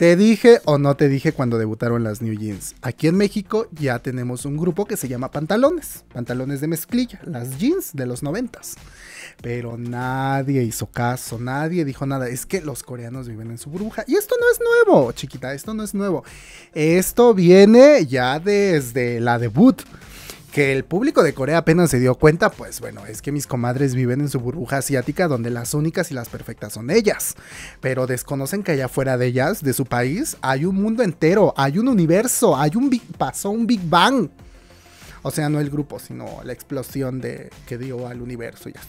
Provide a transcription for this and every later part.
Te dije o no te dije cuando debutaron las New Jeans. Aquí en México ya tenemos un grupo que se llama Pantalones, Pantalones de Mezclilla, las jeans de los noventas. Pero nadie hizo caso, nadie dijo nada. Es que los coreanos viven en su burbuja. Y esto no es nuevo, chiquita, esto no es nuevo. Esto viene ya desde la debut que el público de Corea apenas se dio cuenta, pues bueno, es que mis comadres viven en su burbuja asiática donde las únicas y las perfectas son ellas, pero desconocen que allá fuera de ellas, de su país, hay un mundo entero, hay un universo, hay un big, pasó un Big Bang. O sea, no el grupo, sino la explosión de que dio al universo ya,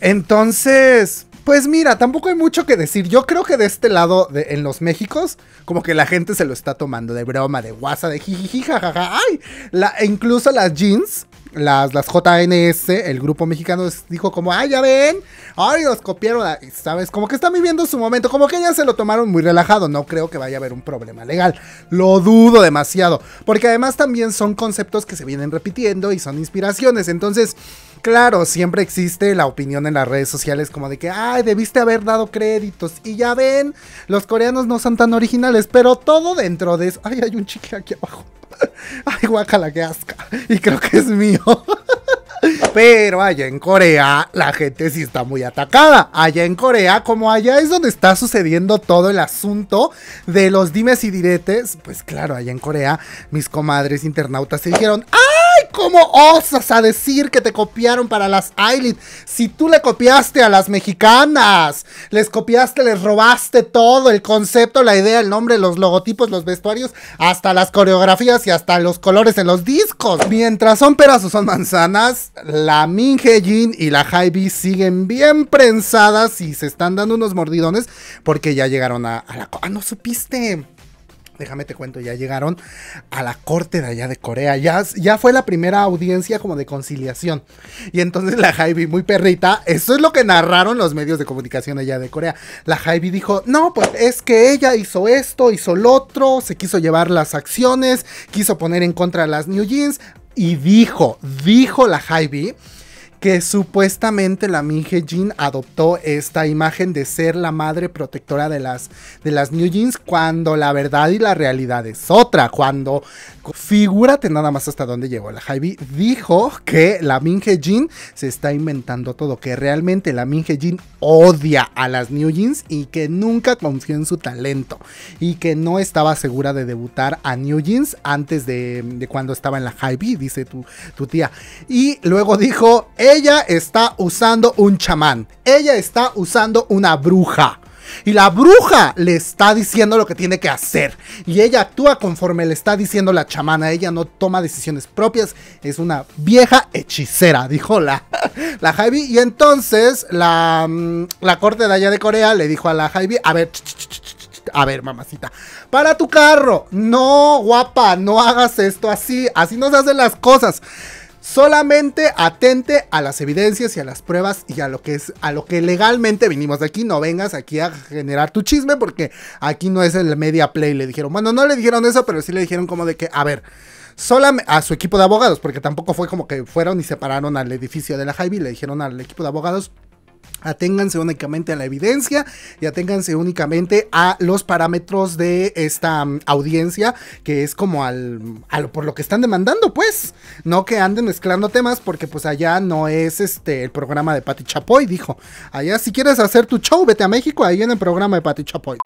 Entonces, pues mira, tampoco hay mucho que decir. Yo creo que de este lado, en los Méxicos, como que la gente se lo está tomando de broma, de guasa, de jijijija, jajaja. ¡Ay! La, e incluso las jeans, las, las JNS, el grupo mexicano dijo como, ¡ay, ya ven! ¡Ay, los copiaron! ¿Sabes? Como que están viviendo su momento. Como que ya se lo tomaron muy relajado. No creo que vaya a haber un problema legal. Lo dudo demasiado. Porque además también son conceptos que se vienen repitiendo y son inspiraciones. Entonces... Claro, siempre existe la opinión en las redes sociales como de que, ay, debiste haber dado créditos. Y ya ven, los coreanos no son tan originales, pero todo dentro de eso. Ay, hay un chicle aquí abajo. Ay, guacala, que asca. Y creo que es mío. Pero allá en Corea la gente sí está muy atacada. Allá en Corea, como allá es donde está sucediendo todo el asunto de los dimes y diretes, pues claro, allá en Corea mis comadres internautas se dijeron, ¡ah! ¿Cómo osas a decir que te copiaron para las Eyelid? Si tú le copiaste a las mexicanas, les copiaste, les robaste todo, el concepto, la idea, el nombre, los logotipos, los vestuarios, hasta las coreografías y hasta los colores en los discos. Mientras son peras o son manzanas, la Minje Jin y la Hybe siguen bien prensadas y se están dando unos mordidones porque ya llegaron a, la... ¡Ah, no supiste! déjame te cuento, ya llegaron a la corte de allá de Corea. Ya, ya fue la primera audiencia como de conciliación. Y entonces la Javi, muy perrita, eso es lo que narraron los medios de comunicación allá de Corea. La Javi dijo, no, pues es que ella hizo esto, hizo lo otro, se quiso llevar las acciones, quiso poner en contra las New Jeans. Y dijo, dijo la Javi que supuestamente la Minje Jin adoptó esta imagen de ser la madre protectora de las, de las New Jeans cuando la verdad y la realidad es otra. Cuando, figúrate nada más hasta dónde llegó la Javi, dijo que la Minje Jin se está inventando todo, que realmente la Minje Jin odia a las New Jeans y que nunca confió en su talento y que no estaba segura de debutar a New Jeans antes de, cuando estaba en la Javi, dice tu tía. Y luego dijo, ella está usando un chamán. Ella está usando una bruja. Y la bruja le está diciendo lo que tiene que hacer. Y ella actúa conforme le está diciendo la chamana. Ella no toma decisiones propias. Es una vieja hechicera, dijo la, la Javi. Y entonces la, mm, la corte de allá de Corea le dijo a la Javi, a ver... a ver, mamacita, para tu carro. No, guapa, no hagas esto así. Así no se hacen las cosas solamente atente a las evidencias y a las pruebas y a lo que es a lo que legalmente vinimos de aquí. No vengas aquí a generar tu chisme porque aquí no es el media play. Le dijeron, bueno, no le dijeron eso, pero sí le dijeron como de que, a ver, solamente a su equipo de abogados, porque tampoco fue como que fueron y separaron al edificio de la Javi, le dijeron al equipo de abogados, Aténganse únicamente a la evidencia y aténganse únicamente a los parámetros de esta mm, audiencia, que es como al, al, por lo que están demandando, pues. No que anden mezclando temas, porque pues allá no es este el programa de Pati Chapoy, dijo. Allá si quieres hacer tu show, vete a México, ahí en el programa de Pati Chapoy.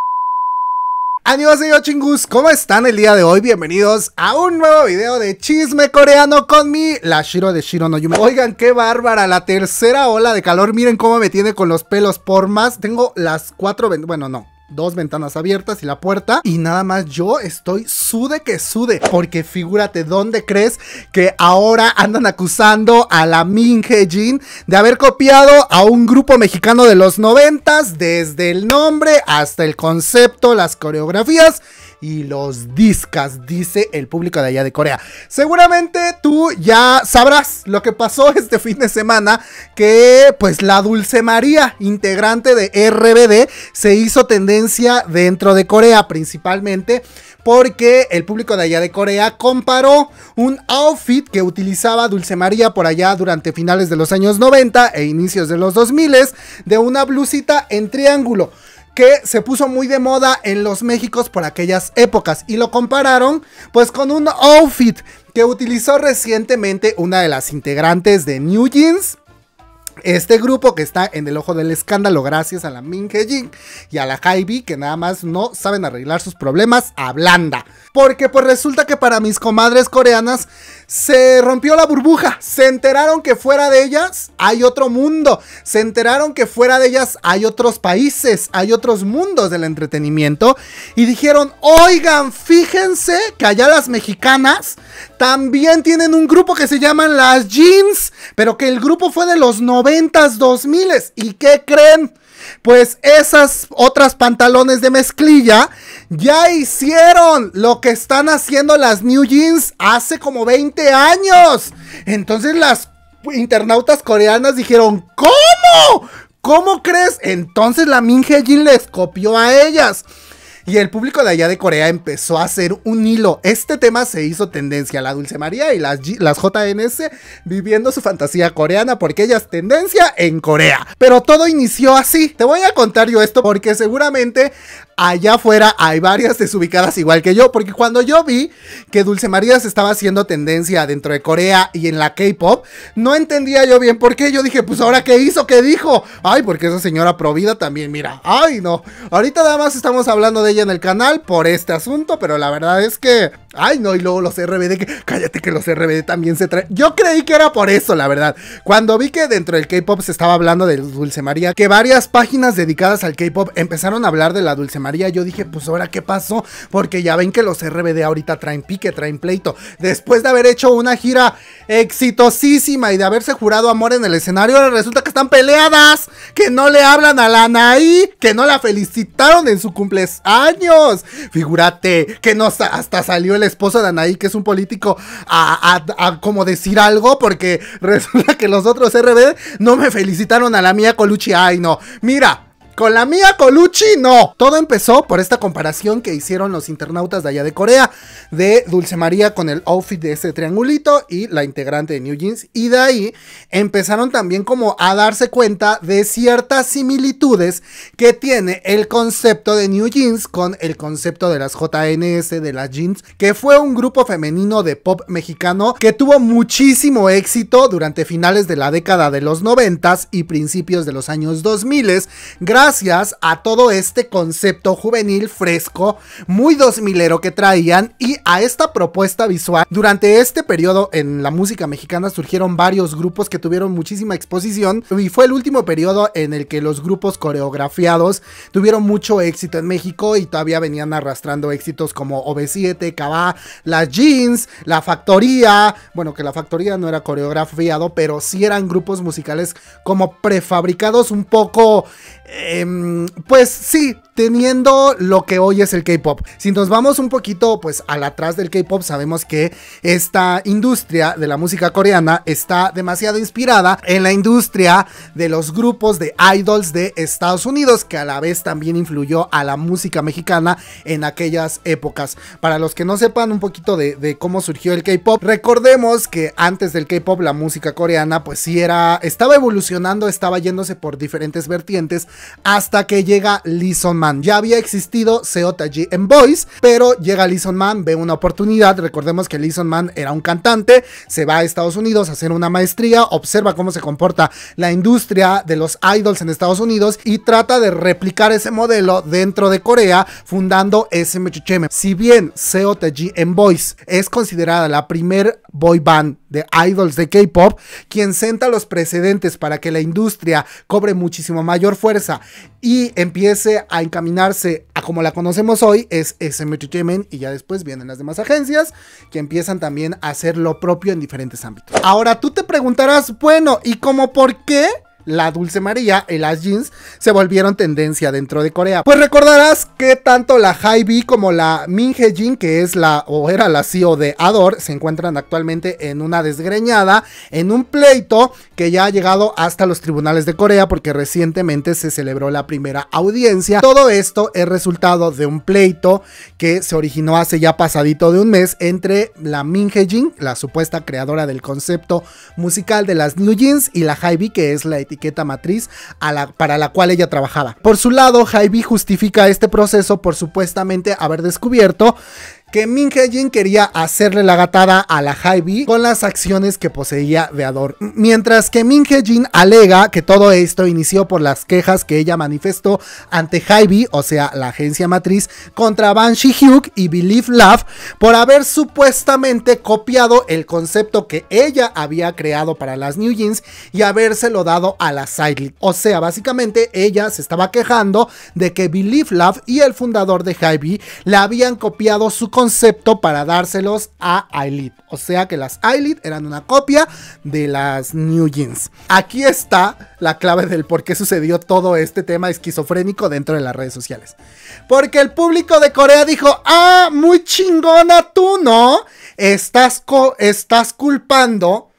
Annyeonghaseyo chingus, ¿cómo están el día de hoy? Bienvenidos a un nuevo video de chisme coreano con mi la Shiro de Shiro no Oigan, qué bárbara, la tercera ola de calor, miren cómo me tiene con los pelos por más, tengo las cuatro, bueno no, dos ventanas abiertas y la puerta. Y nada más yo estoy sude que sude. Porque figúrate, ¿dónde crees que ahora andan acusando a la Min Jin de haber copiado a un grupo mexicano de los noventas? Desde el nombre hasta el concepto, las coreografías y los discas, dice el público de allá de Corea. Seguramente tú ya sabrás lo que pasó este fin de semana, que pues la Dulce María, integrante de RBD, se hizo tendencia dentro de Corea principalmente porque el público de allá de Corea comparó un outfit que utilizaba Dulce María por allá durante finales de los años 90 e inicios de los 2000 de una blusita en triángulo que se puso muy de moda en los Méxicos por aquellas épocas y lo compararon pues con un outfit que utilizó recientemente una de las integrantes de New Jeans. Este grupo que está en el ojo del escándalo gracias a la Min Jin y a la Hybe que nada más no saben arreglar sus problemas a blanda. Porque pues resulta que para mis comadres coreanas se rompió la burbuja. Se enteraron que fuera de ellas hay otro mundo. Se enteraron que fuera de ellas hay otros países, hay otros mundos del entretenimiento. Y dijeron, oigan, fíjense que allá las mexicanas también tienen un grupo que se llaman las jeans. Pero que el grupo fue de los 90s, 2000 ¿Y qué creen? Pues esas otras pantalones de mezclilla ya hicieron lo que están haciendo las New Jeans hace como 20 años. Entonces las internautas coreanas dijeron, ¿cómo? ¿Cómo crees? Entonces la Minje Jin les copió a ellas. Y el público de allá de Corea empezó a hacer un hilo. Este tema se hizo tendencia, la Dulce María y las, las JNS viviendo su fantasía coreana porque ella tendencia en Corea. Pero todo inició así. Te voy a contar yo esto porque seguramente allá afuera hay varias desubicadas igual que yo, porque cuando yo vi que Dulce María se estaba haciendo tendencia dentro de Corea y en la K-pop, no entendía yo bien por qué. Yo dije, pues ahora qué hizo, qué dijo. Ay, porque esa señora provida también, mira. Ay, no. Ahorita nada más estamos hablando de ella en el canal por este asunto, pero la verdad es que. Ay, no, y luego los RBD, que cállate que los RBD también se traen. Yo creí que era por eso, la verdad. Cuando vi que dentro del K-pop se estaba hablando de Dulce María, que varias páginas dedicadas al K-pop empezaron a hablar de la Dulce María yo dije, pues ahora qué pasó, porque ya ven que los RBD ahorita traen pique, traen pleito. Después de haber hecho una gira exitosísima y de haberse jurado amor en el escenario, resulta que están peleadas, que no le hablan a la Anaí, que no la felicitaron en su cumpleaños. Figúrate, que no hasta salió el esposo de Anaí, que es un político, a, a como decir algo, porque resulta que los otros RBD no me felicitaron a la mía Colucci. Ay, no. Mira, con la mía Colucci, no. Todo empezó por esta comparación que hicieron los internautas de allá de Corea de Dulce María con el outfit de ese triangulito y la integrante de New Jeans. Y de ahí empezaron también como a darse cuenta de ciertas similitudes que tiene el concepto de New Jeans con el concepto de las JNS, de las jeans, que fue un grupo femenino de pop mexicano que tuvo muchísimo éxito durante finales de la década de los 90 y principios de los años 2000, gracias a todo este concepto juvenil fresco, muy dos milero que traían y a esta propuesta visual. Durante este periodo en la música mexicana surgieron varios grupos que tuvieron muchísima exposición y fue el último periodo en el que los grupos coreografiados tuvieron mucho éxito en México y todavía venían arrastrando éxitos como ob 7 Cava, las Jeans, La Factoría, bueno que La Factoría no era coreografiado, pero sí eran grupos musicales como prefabricados un poco Em, pues sí, teniendo lo que hoy es el K-Pop. Si nos vamos un poquito pues al atrás del K-Pop, sabemos que esta industria de la música coreana está demasiado inspirada en la industria de los grupos de idols de Estados Unidos, que a la vez también influyó a la música mexicana en aquellas épocas. Para los que no sepan un poquito de, cómo surgió el K-Pop, recordemos que antes del K-Pop la música coreana pues sí era, estaba evolucionando, estaba yéndose por diferentes vertientes hasta que llega Lee Son Man ya había existido G en Boys pero llega Lison Man, ve una oportunidad. Recordemos que Lison Man era un cantante, se va a Estados Unidos a hacer una maestría, observa cómo se comporta la industria de los idols en Estados Unidos y trata de replicar ese modelo dentro de Corea, fundando SMHM. Si bien G en Boys es considerada la primer boy band de idols de K-pop, quien senta los precedentes para que la industria cobre muchísimo mayor fuerza y empiece a encaminarse a como la conocemos hoy es SM y ya después vienen las demás agencias que empiezan también a hacer lo propio en diferentes ámbitos. Ahora tú te preguntarás, bueno, ¿y cómo por qué? la Dulce María y las jeans se volvieron tendencia dentro de Corea. Pues recordarás que tanto la Hybe como la Min Jin, que es la o era la CEO de Ador, se encuentran actualmente en una desgreñada, en un pleito que ya ha llegado hasta los tribunales de Corea porque recientemente se celebró la primera audiencia. Todo esto es resultado de un pleito que se originó hace ya pasadito de un mes entre la Min Jin, la supuesta creadora del concepto musical de las New Jeans, y la Hybe, que es la etiqueta matriz a la, para la cual ella trabajaba. Por su lado, Jaime justifica este proceso por supuestamente haber descubierto que Min Hye-jin quería hacerle la gatada a la Hybe con las acciones que poseía de Mientras que Min Hye-jin alega que todo esto inició por las quejas que ella manifestó ante Hybe, o sea, la agencia matriz, contra Banshee Hyuk y Believe Love por haber supuestamente copiado el concepto que ella había creado para las New Jeans y habérselo dado a la Sidley. O sea, básicamente ella se estaba quejando de que Believe Love y el fundador de Hybe le habían copiado su concepto concepto para dárselos a Eyelid. O sea que las Eyelid eran una copia de las New Jeans. Aquí está la clave del por qué sucedió todo este tema esquizofrénico dentro de las redes sociales. Porque el público de Corea dijo, ah, muy chingona tú, ¿no? Estás, estás culpando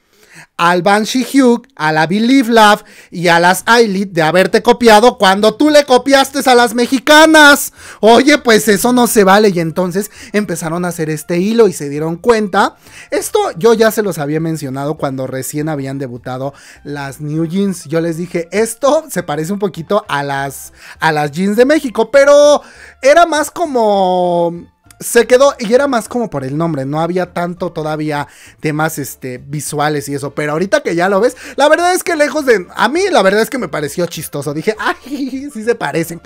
al Banshee Hugh, a la Believe Love y a las Eyelid de haberte copiado cuando tú le copiaste a las mexicanas. Oye, pues eso no se vale. Y entonces empezaron a hacer este hilo y se dieron cuenta. Esto yo ya se los había mencionado cuando recién habían debutado las New Jeans. Yo les dije, esto se parece un poquito a las, a las jeans de México, pero era más como se quedó y era más como por el nombre, no había tanto todavía temas este, visuales y eso, pero ahorita que ya lo ves, la verdad es que lejos de... A mí la verdad es que me pareció chistoso, dije, ay, sí se parecen,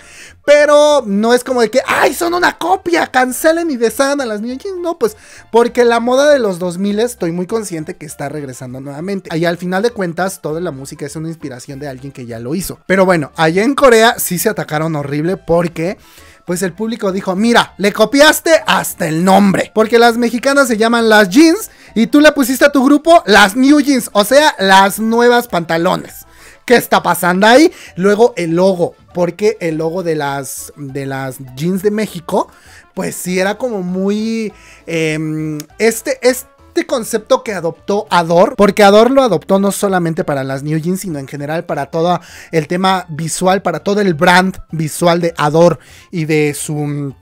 pero no es como de que, ay, son una copia, cancelen y desan a las niñas, no, pues porque la moda de los 2000 estoy muy consciente que está regresando nuevamente, y al final de cuentas toda la música es una inspiración de alguien que ya lo hizo, pero bueno, allá en Corea sí se atacaron horrible porque pues el público dijo, mira, le copiaste hasta el nombre. Porque las mexicanas se llaman las jeans y tú le pusiste a tu grupo las new jeans, o sea, las nuevas pantalones. ¿Qué está pasando ahí? Luego el logo, porque el logo de las, de las jeans de México, pues sí era como muy... Em, este, es... Este concepto que adoptó Ador, porque Ador lo adoptó no solamente para las New Jeans, sino en general para todo el tema visual, para todo el brand visual de Ador y de su mm,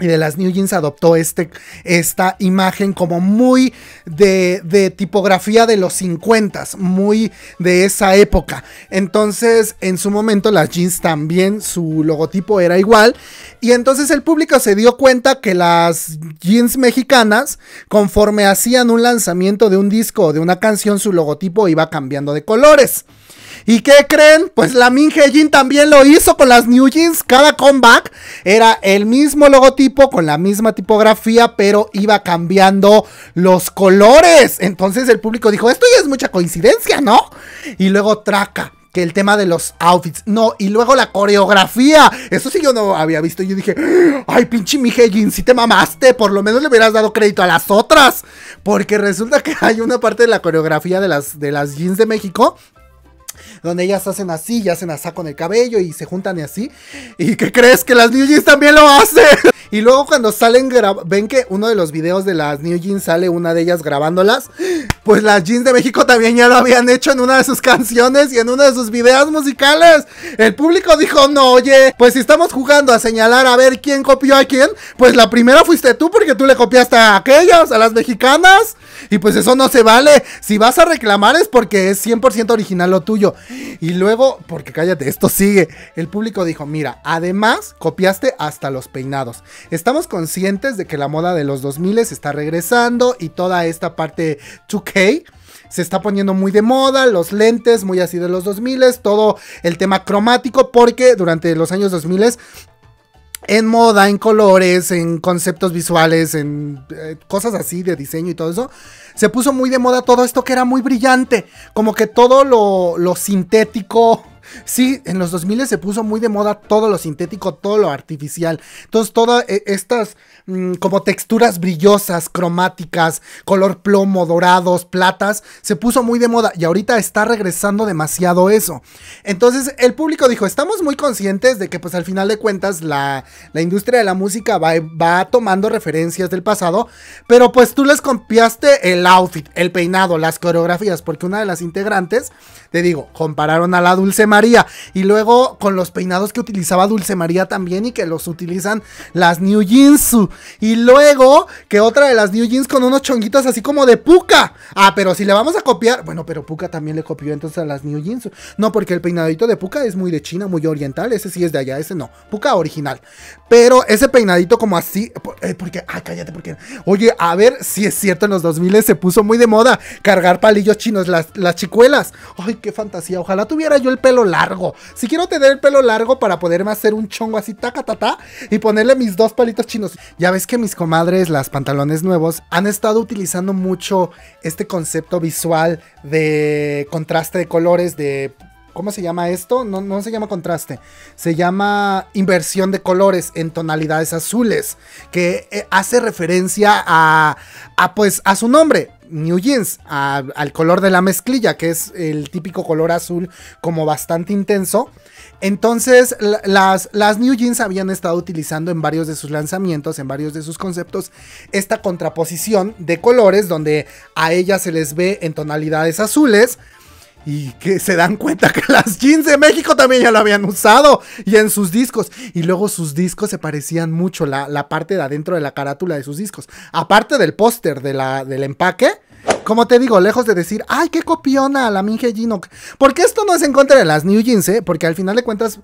y de las New Jeans adoptó este, esta imagen como muy de, de tipografía de los 50, muy de esa época. Entonces, en su momento, las jeans también, su logotipo era igual. Y entonces el público se dio cuenta que las jeans mexicanas, conforme hacían un lanzamiento de un disco o de una canción, su logotipo iba cambiando de colores. ¿Y qué creen? Pues la Min Jin también lo hizo con las New Jeans. Cada comeback era el mismo logotipo con la misma tipografía, pero iba cambiando los colores. Entonces el público dijo, esto ya es mucha coincidencia, ¿no? Y luego traca, que el tema de los outfits. No, y luego la coreografía. Eso sí yo no había visto. Yo dije, ay, pinche Jean! si te mamaste, por lo menos le hubieras dado crédito a las otras. Porque resulta que hay una parte de la coreografía de las, de las jeans de México donde ellas hacen así y hacen asá con el cabello y se juntan y así. ¿Y qué crees que las New Jeans también lo hacen? Y luego cuando salen, ven que uno de los videos de las New Jeans sale una de ellas grabándolas pues las jeans de México también ya lo habían hecho en una de sus canciones y en uno de sus videos musicales. El público dijo, no, oye, pues si estamos jugando a señalar a ver quién copió a quién, pues la primera fuiste tú porque tú le copiaste a aquellas, a las mexicanas. Y pues eso no se vale. Si vas a reclamar es porque es 100% original lo tuyo. Y luego, porque cállate, esto sigue. El público dijo, mira, además copiaste hasta los peinados. Estamos conscientes de que la moda de los 2000 está regresando y toda esta parte 2 se está poniendo muy de moda, los lentes muy así de los 2000, todo el tema cromático, porque durante los años 2000 en moda, en colores, en conceptos visuales, en eh, cosas así de diseño y todo eso, se puso muy de moda todo esto que era muy brillante, como que todo lo, lo sintético, Sí, en los 2000 se puso muy de moda todo lo sintético, todo lo artificial. Entonces, todas eh, estas mm, como texturas brillosas, cromáticas, color plomo, dorados, platas, se puso muy de moda y ahorita está regresando demasiado eso. Entonces, el público dijo, estamos muy conscientes de que pues al final de cuentas la, industria de la música va, tomando referencias del pasado, pero pues tú les copiaste el outfit, el peinado, las coreografías, porque una de las integrantes, te digo, compararon a la Dulce y luego con los peinados que utilizaba Dulce María también y que los utilizan las New Jinsu. Y luego que otra de las New Jeans con unos chonguitos así como de Puka Ah, pero si le vamos a copiar. Bueno, pero Puka también le copió entonces a las New Jeans. No, porque el peinadito de Puka es muy de China, muy oriental. Ese sí es de allá, ese no. Puka original. Pero ese peinadito como así. Eh, porque. Ay, cállate, porque. Oye, a ver si es cierto, en los 2000 se puso muy de moda cargar palillos chinos, las, las chicuelas. Ay, qué fantasía. Ojalá tuviera yo el pelo largo. Si quiero tener el pelo largo para poderme hacer un chongo así, taca, ta, y ponerle mis dos palitos chinos. Ya ves que mis comadres, las pantalones nuevos, han estado utilizando mucho este concepto visual de contraste de colores, de ¿cómo se llama esto? No, se llama contraste, se llama inversión de colores en tonalidades azules, que eh, hace referencia a, pues, a su nombre, New Jeans, al color de la mezclilla, que es el típico color azul como bastante intenso. Entonces, las, las New Jeans habían estado utilizando en varios de sus lanzamientos, en varios de sus conceptos, esta contraposición de colores donde a ellas se les ve en tonalidades azules y que se dan cuenta que las jeans de México también ya lo habían usado y en sus discos. Y luego sus discos se parecían mucho, la, parte de adentro de la carátula de sus discos. Aparte del póster de la, del empaque, como te digo, lejos de decir, ay, qué copiona la Minje Gino. Porque esto no es en contra de las New Jeans, ¿eh? Porque al final de cuentas,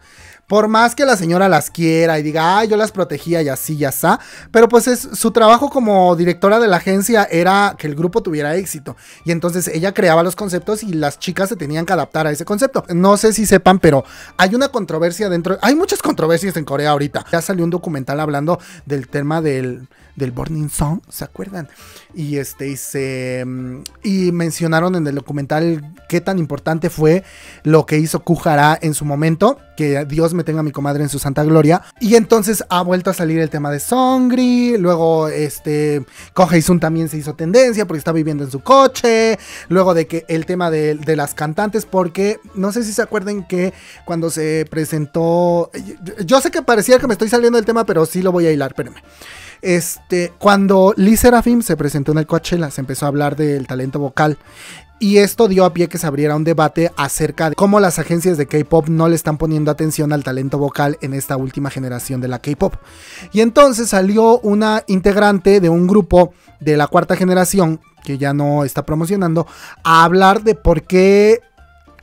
por más que la señora las quiera y diga, yo las protegía y así, ya está. Pero pues es, su trabajo como directora de la agencia era que el grupo tuviera éxito. Y entonces ella creaba los conceptos y las chicas se tenían que adaptar a ese concepto. No sé si sepan, pero hay una controversia dentro. Hay muchas controversias en Corea ahorita. Ya salió un documental hablando del tema del, del Burning Song, ¿se acuerdan? Y este, mm, y mencionaron en el documental qué tan importante fue lo que hizo Kujara en su momento que Dios me tenga mi comadre en su santa gloria. Y entonces ha vuelto a salir el tema de Songri, luego este un también se hizo tendencia porque está viviendo en su coche, luego de que el tema de, las cantantes, porque no sé si se acuerden que cuando se presentó, yo, sé que parecía que me estoy saliendo del tema, pero sí lo voy a hilar, espérenme. Este, cuando Lee Serafim se presentó en el Coachella, se empezó a hablar del talento vocal y esto dio a pie que se abriera un debate acerca de cómo las agencias de K-Pop no le están poniendo atención al talento vocal en esta última generación de la K-Pop. Y entonces salió una integrante de un grupo de la cuarta generación, que ya no está promocionando, a hablar de por qué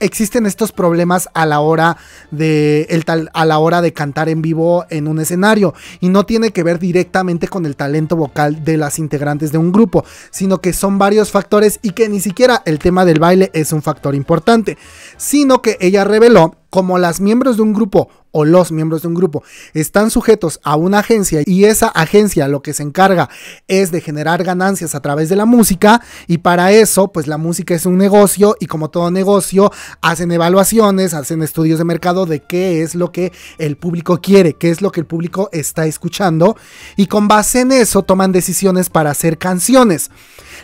existen estos problemas a la hora de el a la hora de cantar en vivo en un escenario y no tiene que ver directamente con el talento vocal de las integrantes de un grupo, sino que son varios factores y que ni siquiera el tema del baile es un factor importante, sino que ella reveló como las miembros de un grupo o los miembros de un grupo están sujetos a una agencia y esa agencia lo que se encarga es de generar ganancias a través de la música y para eso pues la música es un negocio y como todo negocio hacen evaluaciones, hacen estudios de mercado de qué es lo que el público quiere, qué es lo que el público está escuchando y con base en eso toman decisiones para hacer canciones.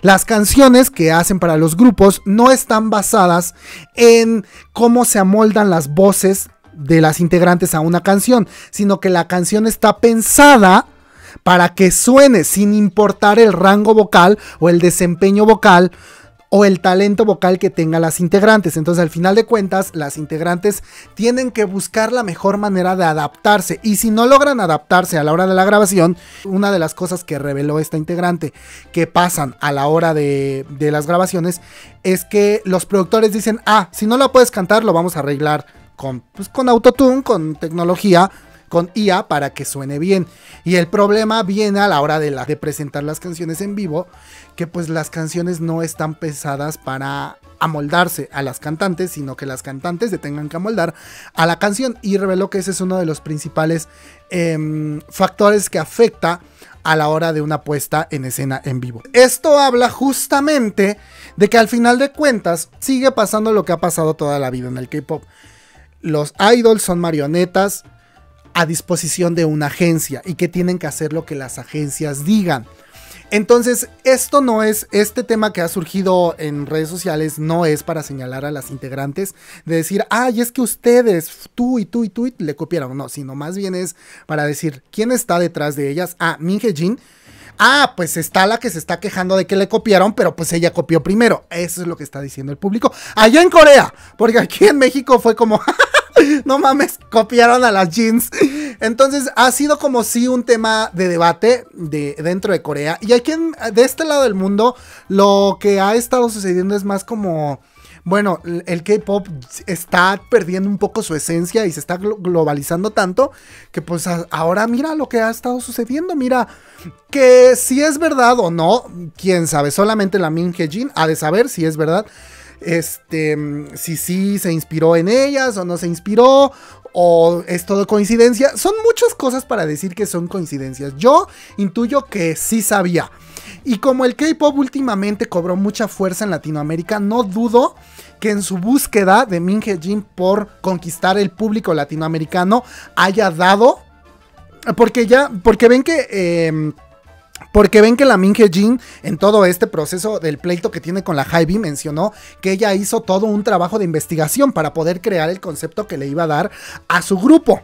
Las canciones que hacen para los grupos no están basadas en cómo se amoldan las voces de las integrantes a una canción, sino que la canción está pensada para que suene sin importar el rango vocal o el desempeño vocal o el talento vocal que tengan las integrantes. Entonces, al final de cuentas, las integrantes tienen que buscar la mejor manera de adaptarse. Y si no logran adaptarse a la hora de la grabación, una de las cosas que reveló esta integrante que pasan a la hora de, las grabaciones es que los productores dicen, ah, si no la puedes cantar, lo vamos a arreglar con, pues, con autotune, con tecnología con IA para que suene bien. Y el problema viene a la hora de, de presentar las canciones en vivo, que pues las canciones no están pesadas para amoldarse a las cantantes, sino que las cantantes se tengan que amoldar a la canción. Y reveló que ese es uno de los principales em, factores que afecta a la hora de una puesta en escena en vivo. Esto habla justamente de que al final de cuentas sigue pasando lo que ha pasado toda la vida en el K-Pop. Los idols son marionetas, a disposición de una agencia y que tienen que hacer lo que las agencias digan. Entonces, esto no es, este tema que ha surgido en redes sociales no es para señalar a las integrantes de decir, ay, es que ustedes, tú y tú y tú, le copiaron. No, sino más bien es para decir, ¿quién está detrás de ellas? Ah, Minje Jin. Ah, pues está la que se está quejando de que le copiaron, pero pues ella copió primero. Eso es lo que está diciendo el público allá en Corea, porque aquí en México fue como, no mames, copiaron a las jeans. Entonces ha sido como si un tema de debate de, dentro de Corea. Y aquí en, de este lado del mundo lo que ha estado sucediendo es más como... Bueno, el K-Pop está perdiendo un poco su esencia y se está globalizando tanto que pues ahora mira lo que ha estado sucediendo, mira que si es verdad o no, quién sabe, solamente la Min Jin ha de saber si es verdad, este, si sí se inspiró en ellas o no se inspiró, o es todo coincidencia. Son muchas cosas para decir que son coincidencias. Yo intuyo que sí sabía. Y como el K-Pop últimamente cobró mucha fuerza en Latinoamérica, no dudo que en su búsqueda de Min Jin por conquistar el público latinoamericano haya dado... Porque ya, porque ven que... Em, porque ven que la Minje Jin, en todo este proceso del pleito que tiene con la Hybe, mencionó que ella hizo todo un trabajo de investigación para poder crear el concepto que le iba a dar a su grupo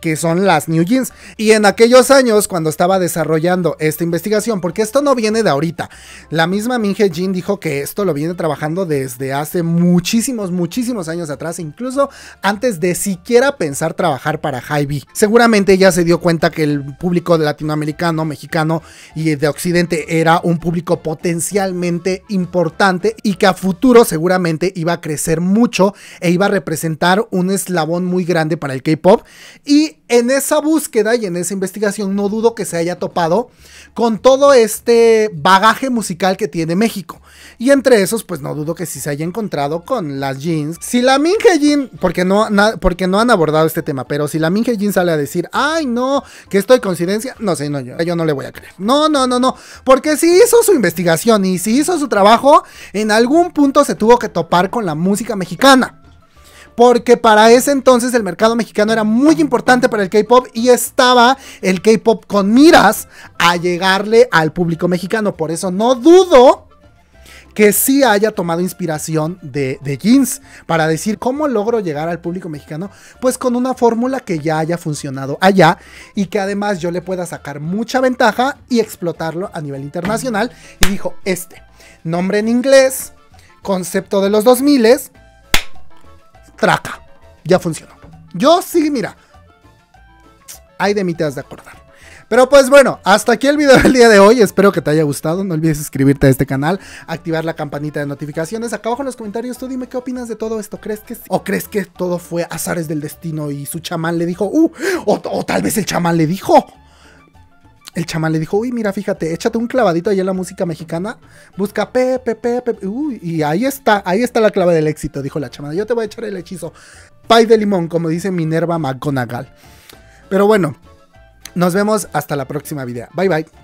que son las New Jeans. Y en aquellos años, cuando estaba desarrollando esta investigación, porque esto no viene de ahorita, la misma Minje Jin dijo que esto lo viene trabajando desde hace muchísimos, muchísimos años atrás, incluso antes de siquiera pensar trabajar para hy Seguramente ella se dio cuenta que el público latinoamericano, mexicano y de Occidente era un público potencialmente importante y que a futuro seguramente iba a crecer mucho e iba a representar un eslabón muy grande para el K-pop. Y en esa búsqueda y en esa investigación no dudo que se haya topado con todo este bagaje musical que tiene México. Y entre esos, pues no dudo que si se haya encontrado con las jeans. Si la Minje Jean, porque no, porque no han abordado este tema, pero si la Minje Jean sale a decir, ay no, que esto es coincidencia, no sé, no, yo no le voy a creer. No, no, no, no. Porque si hizo su investigación y si hizo su trabajo, en algún punto se tuvo que topar con la música mexicana porque para ese entonces el mercado mexicano era muy importante para el K-Pop y estaba el K-Pop con miras a llegarle al público mexicano. Por eso no dudo que sí haya tomado inspiración de, Jeans para decir cómo logro llegar al público mexicano, pues con una fórmula que ya haya funcionado allá y que además yo le pueda sacar mucha ventaja y explotarlo a nivel internacional. Y dijo, este, nombre en inglés, concepto de los 2000, traca. Ya funcionó. Yo sí, mira. Hay de mí te has de acordar. Pero pues bueno, hasta aquí el video del día de hoy. Espero que te haya gustado. No olvides suscribirte a este canal, activar la campanita de notificaciones. Acá abajo en los comentarios tú dime qué opinas de todo esto. ¿Crees que sí? ¿O crees que todo fue azares del destino y su chamán le dijo, uh, o tal vez el chamán le dijo, el chamán le dijo, uy, mira, fíjate, échate un clavadito ahí en la música mexicana, busca Pepe, pe, uy, y ahí está, ahí está la clave del éxito, dijo la chama. yo te voy a echar el hechizo, pay de limón, como dice Minerva McGonagall. Pero bueno, nos vemos hasta la próxima video, bye bye.